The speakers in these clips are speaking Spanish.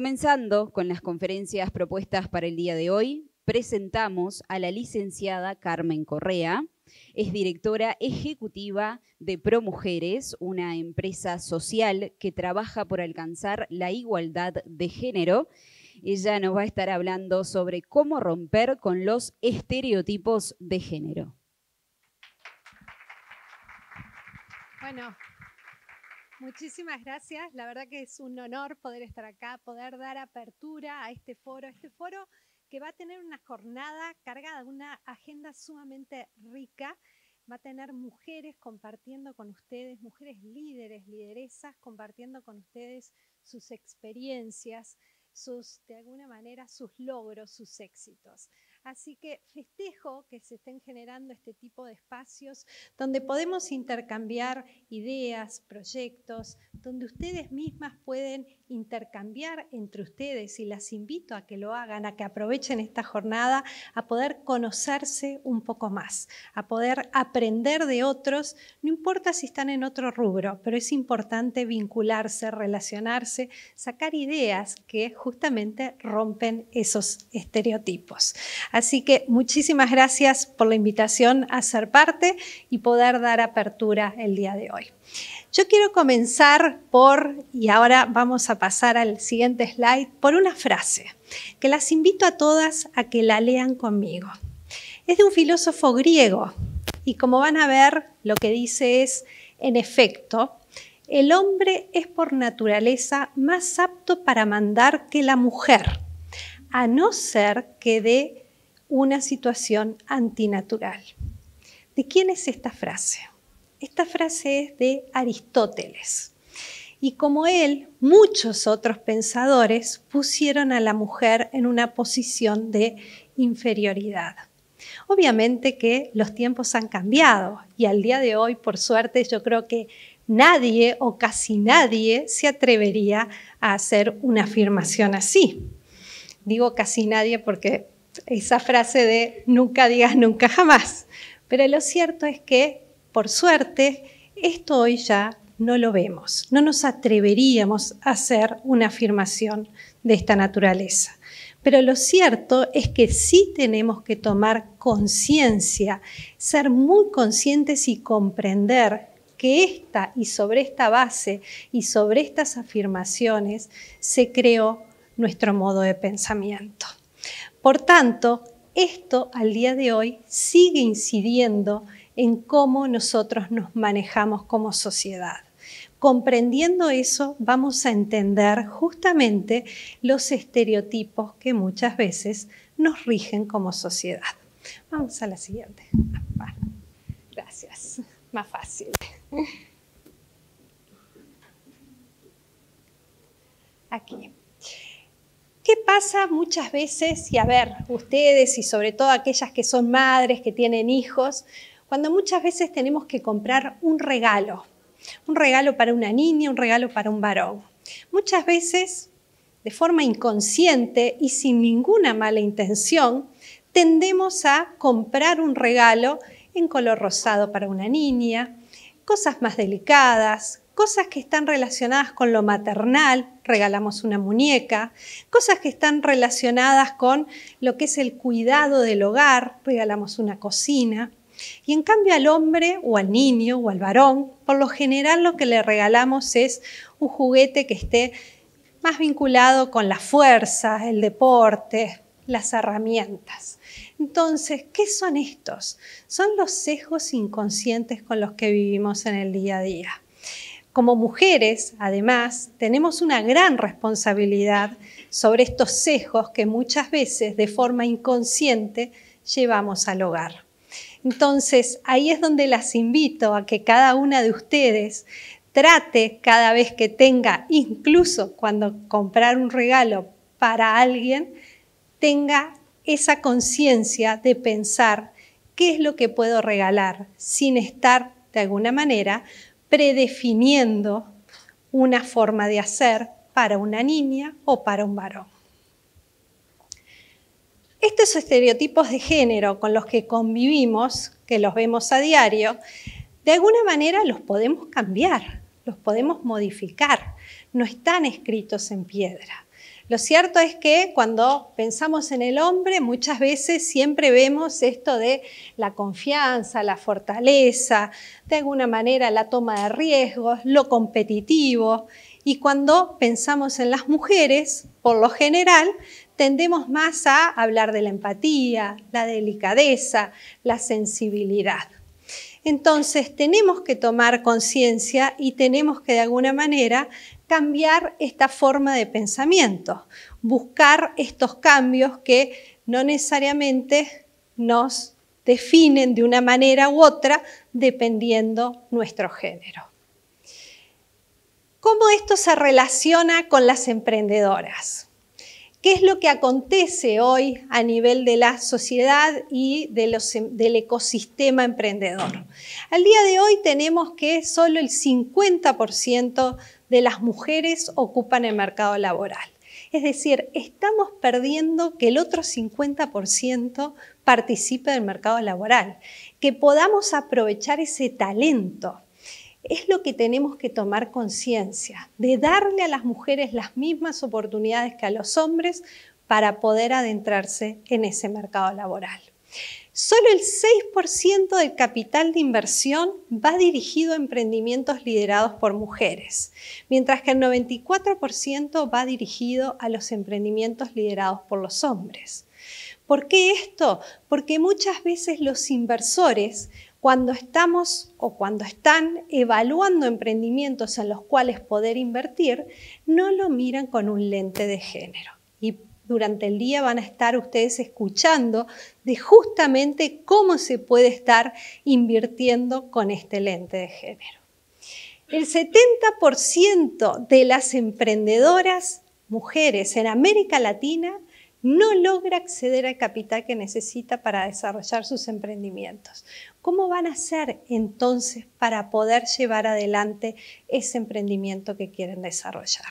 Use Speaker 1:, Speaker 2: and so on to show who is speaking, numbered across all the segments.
Speaker 1: Comenzando con las conferencias propuestas para el día de hoy, presentamos a la licenciada Carmen Correa. Es directora ejecutiva de ProMujeres, una empresa social que trabaja por alcanzar la igualdad de género. Ella nos va a estar hablando sobre cómo romper con los estereotipos de género. Bueno, Muchísimas gracias. La verdad que es un honor poder estar acá, poder dar apertura a este foro, este foro que va a tener una jornada cargada, una agenda sumamente rica. Va a tener mujeres compartiendo con ustedes, mujeres líderes, lideresas, compartiendo con ustedes sus experiencias, sus, de alguna manera, sus logros, sus éxitos. Así que festejo que se estén generando este tipo de espacios donde podemos intercambiar ideas, proyectos, donde ustedes mismas pueden intercambiar entre ustedes y las invito a que lo hagan, a que aprovechen esta jornada, a poder conocerse un poco más, a poder aprender de otros, no importa si están en otro rubro, pero es importante vincularse, relacionarse, sacar ideas que justamente rompen esos estereotipos. Así que muchísimas gracias por la invitación a ser parte y poder dar apertura el día de hoy. Yo quiero comenzar por, y ahora vamos a pasar al siguiente slide, por una frase que las invito a todas a que la lean conmigo. Es de un filósofo griego y como van a ver, lo que dice es, en efecto, el hombre es por naturaleza más apto para mandar que la mujer, a no ser que dé una situación antinatural. ¿De quién es esta frase? Esta frase es de Aristóteles. Y como él, muchos otros pensadores pusieron a la mujer en una posición de inferioridad. Obviamente que los tiempos han cambiado y al día de hoy, por suerte, yo creo que nadie o casi nadie se atrevería a hacer una afirmación así. Digo casi nadie porque esa frase de nunca digas nunca jamás. Pero lo cierto es que por suerte, esto hoy ya no lo vemos, no nos atreveríamos a hacer una afirmación de esta naturaleza. Pero lo cierto es que sí tenemos que tomar conciencia, ser muy conscientes y comprender que esta y sobre esta base y sobre estas afirmaciones se creó nuestro modo de pensamiento. Por tanto, esto al día de hoy sigue incidiendo en cómo nosotros nos manejamos como sociedad. Comprendiendo eso, vamos a entender justamente los estereotipos que muchas veces nos rigen como sociedad. Vamos a la siguiente. Gracias. Más fácil. Aquí. ¿Qué pasa muchas veces? Y a ver, ustedes y sobre todo aquellas que son madres, que tienen hijos, cuando muchas veces tenemos que comprar un regalo, un regalo para una niña, un regalo para un varón. Muchas veces, de forma inconsciente y sin ninguna mala intención, tendemos a comprar un regalo en color rosado para una niña, cosas más delicadas, cosas que están relacionadas con lo maternal, regalamos una muñeca, cosas que están relacionadas con lo que es el cuidado del hogar, regalamos una cocina. Y en cambio al hombre o al niño o al varón, por lo general lo que le regalamos es un juguete que esté más vinculado con la fuerza, el deporte, las herramientas. Entonces, ¿qué son estos? Son los sesgos inconscientes con los que vivimos en el día a día. Como mujeres, además, tenemos una gran responsabilidad sobre estos sesgos que muchas veces, de forma inconsciente, llevamos al hogar. Entonces, ahí es donde las invito a que cada una de ustedes trate cada vez que tenga, incluso cuando comprar un regalo para alguien, tenga esa conciencia de pensar qué es lo que puedo regalar sin estar de alguna manera predefiniendo una forma de hacer para una niña o para un varón. Estos estereotipos de género con los que convivimos, que los vemos a diario, de alguna manera los podemos cambiar, los podemos modificar, no están escritos en piedra. Lo cierto es que cuando pensamos en el hombre, muchas veces siempre vemos esto de la confianza, la fortaleza, de alguna manera la toma de riesgos, lo competitivo. Y cuando pensamos en las mujeres, por lo general, tendemos más a hablar de la empatía, la delicadeza, la sensibilidad. Entonces tenemos que tomar conciencia y tenemos que de alguna manera cambiar esta forma de pensamiento, buscar estos cambios que no necesariamente nos definen de una manera u otra dependiendo nuestro género. ¿Cómo esto se relaciona con las emprendedoras? ¿Qué es lo que acontece hoy a nivel de la sociedad y em, del ecosistema emprendedor? Al día de hoy tenemos que solo el 50% de las mujeres ocupan el mercado laboral. Es decir, estamos perdiendo que el otro 50% participe del mercado laboral, que podamos aprovechar ese talento es lo que tenemos que tomar conciencia, de darle a las mujeres las mismas oportunidades que a los hombres para poder adentrarse en ese mercado laboral. Solo el 6% del capital de inversión va dirigido a emprendimientos liderados por mujeres, mientras que el 94% va dirigido a los emprendimientos liderados por los hombres. ¿Por qué esto? Porque muchas veces los inversores cuando estamos o cuando están evaluando emprendimientos en los cuales poder invertir, no lo miran con un lente de género. Y durante el día van a estar ustedes escuchando de justamente cómo se puede estar invirtiendo con este lente de género. El 70% de las emprendedoras mujeres en América Latina no logra acceder al capital que necesita para desarrollar sus emprendimientos. ¿Cómo van a hacer entonces para poder llevar adelante ese emprendimiento que quieren desarrollar?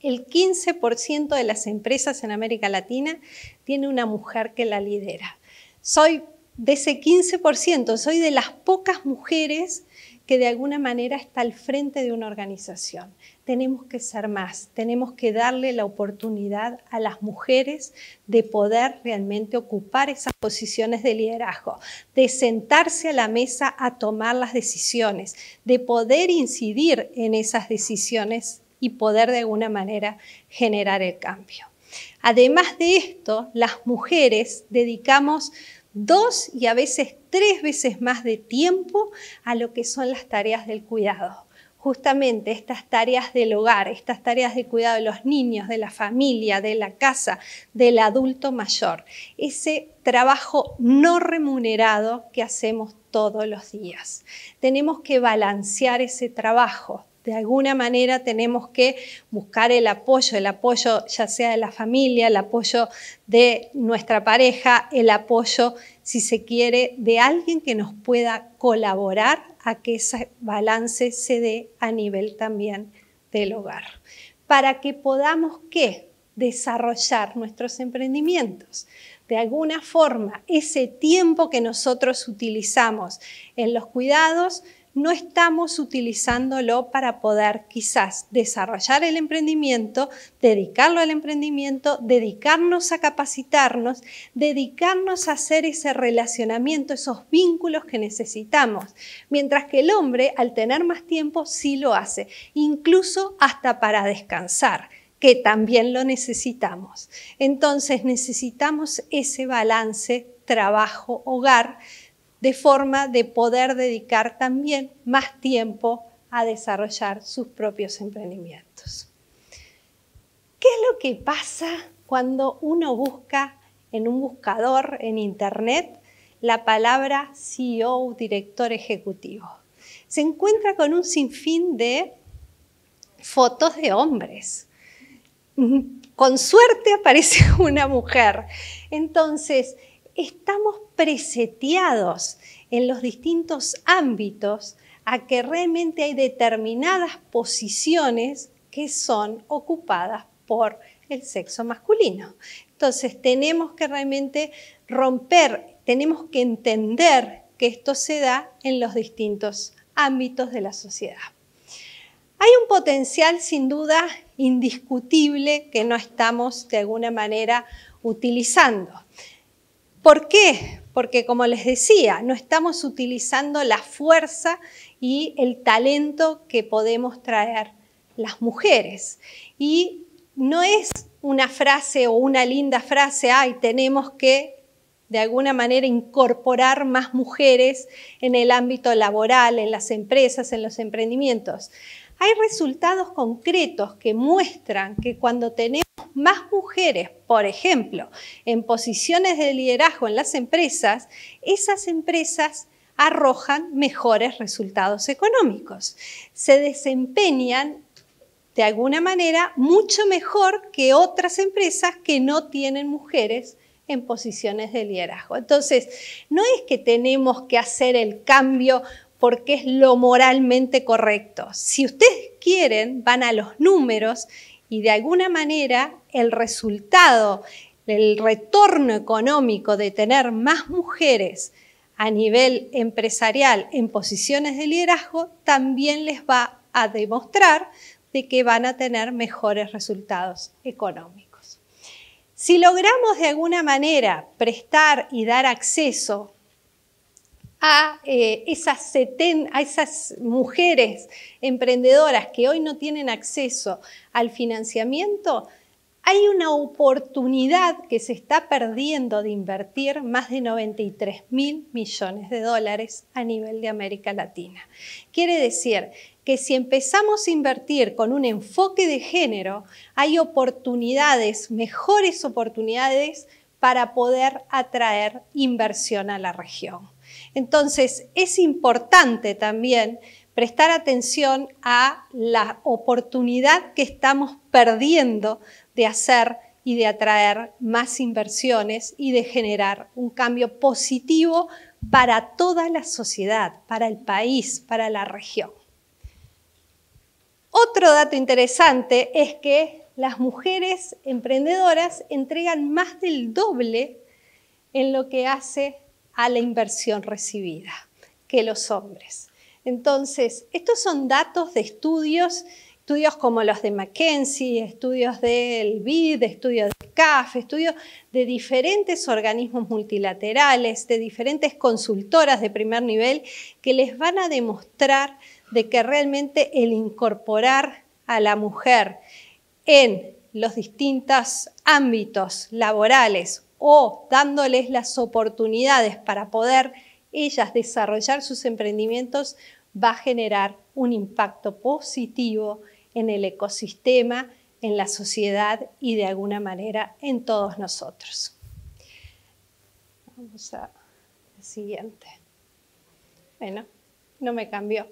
Speaker 1: El 15% de las empresas en América Latina tiene una mujer que la lidera. Soy de ese 15%, soy de las pocas mujeres que de alguna manera está al frente de una organización. Tenemos que ser más, tenemos que darle la oportunidad a las mujeres de poder realmente ocupar esas posiciones de liderazgo, de sentarse a la mesa a tomar las decisiones, de poder incidir en esas decisiones y poder de alguna manera generar el cambio. Además de esto, las mujeres dedicamos dos y a veces tres veces más de tiempo a lo que son las tareas del cuidado. Justamente estas tareas del hogar, estas tareas de cuidado de los niños, de la familia, de la casa, del adulto mayor, ese trabajo no remunerado que hacemos todos los días. Tenemos que balancear ese trabajo, de alguna manera tenemos que buscar el apoyo, el apoyo ya sea de la familia, el apoyo de nuestra pareja, el apoyo, si se quiere, de alguien que nos pueda colaborar a que ese balance se dé a nivel también del hogar. Para que podamos ¿qué? desarrollar nuestros emprendimientos. De alguna forma, ese tiempo que nosotros utilizamos en los cuidados, no estamos utilizándolo para poder quizás desarrollar el emprendimiento, dedicarlo al emprendimiento, dedicarnos a capacitarnos, dedicarnos a hacer ese relacionamiento, esos vínculos que necesitamos. Mientras que el hombre, al tener más tiempo, sí lo hace, incluso hasta para descansar que también lo necesitamos. Entonces necesitamos ese balance trabajo-hogar de forma de poder dedicar también más tiempo a desarrollar sus propios emprendimientos. ¿Qué es lo que pasa cuando uno busca en un buscador en Internet la palabra CEO, director ejecutivo? Se encuentra con un sinfín de fotos de hombres. Con suerte aparece una mujer. Entonces, estamos preseteados en los distintos ámbitos a que realmente hay determinadas posiciones que son ocupadas por el sexo masculino. Entonces tenemos que realmente romper, tenemos que entender que esto se da en los distintos ámbitos de la sociedad. Hay un potencial sin duda indiscutible que no estamos de alguna manera utilizando. ¿Por qué? Porque como les decía, no estamos utilizando la fuerza y el talento que podemos traer las mujeres. Y no es una frase o una linda frase, ay, tenemos que de alguna manera incorporar más mujeres en el ámbito laboral, en las empresas, en los emprendimientos. Hay resultados concretos que muestran que cuando tenemos más mujeres, por ejemplo, en posiciones de liderazgo en las empresas, esas empresas arrojan mejores resultados económicos. Se desempeñan de alguna manera mucho mejor que otras empresas que no tienen mujeres en posiciones de liderazgo. Entonces, no es que tenemos que hacer el cambio porque es lo moralmente correcto. Si ustedes quieren, van a los números y de alguna manera el resultado, el retorno económico de tener más mujeres a nivel empresarial en posiciones de liderazgo también les va a demostrar de que van a tener mejores resultados económicos. Si logramos de alguna manera prestar y dar acceso a, eh, esas a esas mujeres emprendedoras que hoy no tienen acceso al financiamiento, hay una oportunidad que se está perdiendo de invertir más de 93 mil millones de dólares a nivel de América Latina. Quiere decir que si empezamos a invertir con un enfoque de género, hay oportunidades, mejores oportunidades para poder atraer inversión a la región. Entonces, es importante también prestar atención a la oportunidad que estamos perdiendo de hacer y de atraer más inversiones y de generar un cambio positivo para toda la sociedad, para el país, para la región. Otro dato interesante es que las mujeres emprendedoras entregan más del doble en lo que hace a la inversión recibida que los hombres. Entonces, estos son datos de estudios, estudios como los de McKenzie, estudios del BID, estudios de CAF, estudios de diferentes organismos multilaterales, de diferentes consultoras de primer nivel, que les van a demostrar de que realmente el incorporar a la mujer en los distintos ámbitos laborales o dándoles las oportunidades para poder ellas desarrollar sus emprendimientos, va a generar un impacto positivo en el ecosistema, en la sociedad y de alguna manera en todos nosotros. Vamos a la siguiente. Bueno, no me cambió.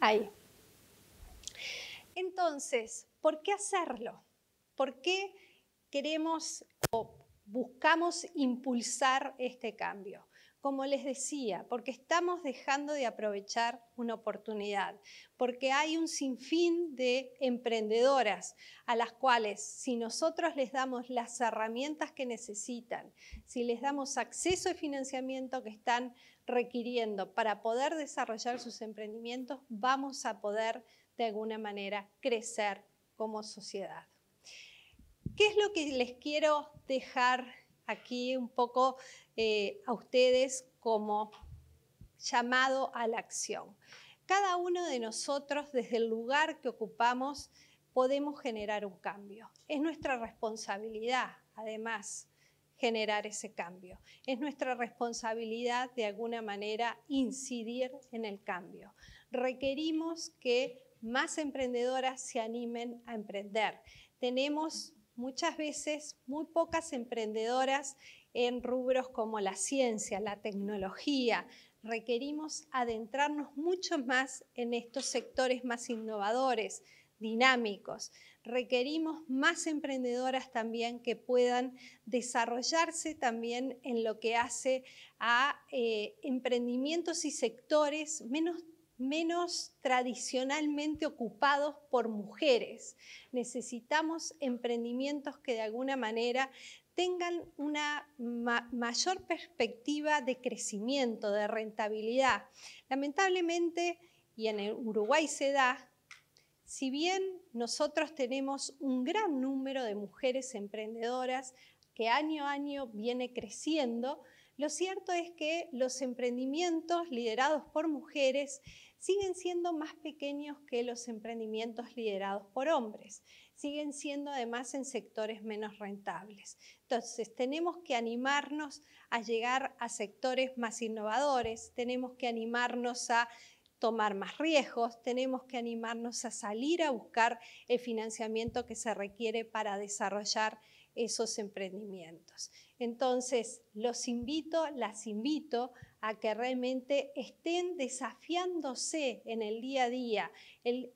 Speaker 1: Ahí. Entonces, ¿por qué hacerlo? ¿Por qué queremos o buscamos impulsar este cambio. Como les decía, porque estamos dejando de aprovechar una oportunidad, porque hay un sinfín de emprendedoras a las cuales si nosotros les damos las herramientas que necesitan, si les damos acceso y financiamiento que están requiriendo para poder desarrollar sus emprendimientos, vamos a poder de alguna manera crecer como sociedad. ¿Qué es lo que les quiero dejar aquí un poco eh, a ustedes como llamado a la acción? Cada uno de nosotros, desde el lugar que ocupamos, podemos generar un cambio. Es nuestra responsabilidad, además, generar ese cambio. Es nuestra responsabilidad, de alguna manera, incidir en el cambio. Requerimos que más emprendedoras se animen a emprender. Tenemos muchas veces muy pocas emprendedoras en rubros como la ciencia, la tecnología. Requerimos adentrarnos mucho más en estos sectores más innovadores, dinámicos. Requerimos más emprendedoras también que puedan desarrollarse también en lo que hace a eh, emprendimientos y sectores menos menos tradicionalmente ocupados por mujeres. Necesitamos emprendimientos que de alguna manera tengan una mayor perspectiva de crecimiento, de rentabilidad. Lamentablemente, y en el Uruguay se da, si bien nosotros tenemos un gran número de mujeres emprendedoras que año a año viene creciendo, lo cierto es que los emprendimientos liderados por mujeres siguen siendo más pequeños que los emprendimientos liderados por hombres, siguen siendo además en sectores menos rentables. Entonces, tenemos que animarnos a llegar a sectores más innovadores, tenemos que animarnos a tomar más riesgos, tenemos que animarnos a salir a buscar el financiamiento que se requiere para desarrollar esos emprendimientos. Entonces, los invito, las invito a que realmente estén desafiándose en el día a día,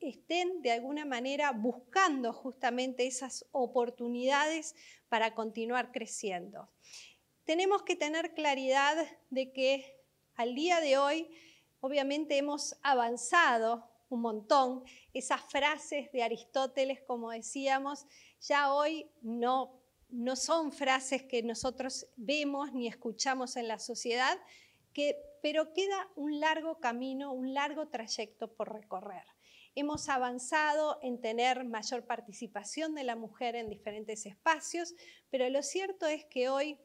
Speaker 1: estén de alguna manera buscando justamente esas oportunidades para continuar creciendo. Tenemos que tener claridad de que al día de hoy, obviamente hemos avanzado un montón, esas frases de Aristóteles, como decíamos, ya hoy no son frases que nosotros vemos ni escuchamos en la sociedad, pero queda un largo camino, un largo trayecto por recorrer. Hemos avanzado en tener mayor participación de la mujer en diferentes espacios, pero lo cierto es que hoy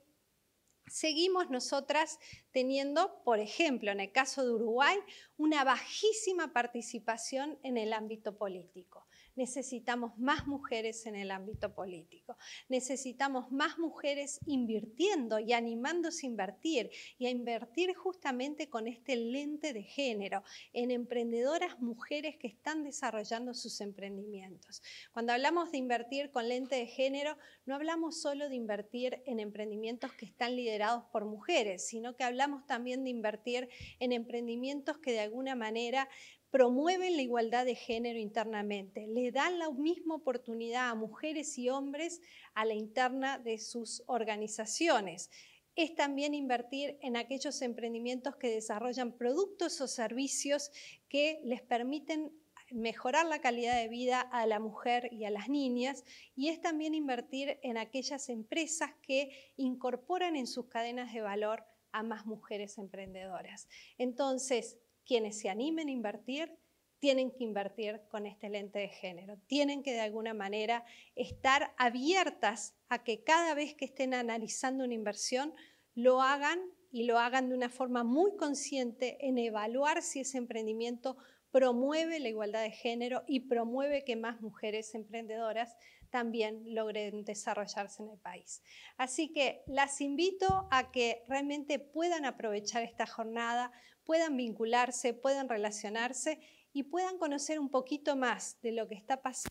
Speaker 1: seguimos nosotras teniendo, por ejemplo, en el caso de Uruguay, una bajísima participación en el ámbito político necesitamos más mujeres en el ámbito político, necesitamos más mujeres invirtiendo y animándose a invertir y a invertir justamente con este lente de género en emprendedoras mujeres que están desarrollando sus emprendimientos. Cuando hablamos de invertir con lente de género, no hablamos solo de invertir en emprendimientos que están liderados por mujeres, sino que hablamos también de invertir en emprendimientos que de alguna manera promueven la igualdad de género internamente, le dan la misma oportunidad a mujeres y hombres a la interna de sus organizaciones. Es también invertir en aquellos emprendimientos que desarrollan productos o servicios que les permiten mejorar la calidad de vida a la mujer y a las niñas y es también invertir en aquellas empresas que incorporan en sus cadenas de valor a más mujeres emprendedoras. Entonces, quienes se animen a invertir tienen que invertir con este lente de género, tienen que de alguna manera estar abiertas a que cada vez que estén analizando una inversión lo hagan y lo hagan de una forma muy consciente en evaluar si ese emprendimiento promueve la igualdad de género y promueve que más mujeres emprendedoras también logren desarrollarse en el país. Así que las invito a que realmente puedan aprovechar esta jornada, puedan vincularse, puedan relacionarse y puedan conocer un poquito más de lo que está pasando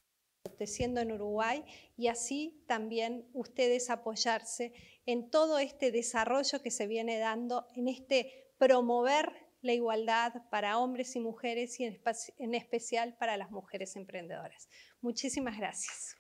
Speaker 1: en Uruguay y así también ustedes apoyarse en todo este desarrollo que se viene dando, en este promover la igualdad para hombres y mujeres y en especial para las mujeres emprendedoras. Muchísimas gracias.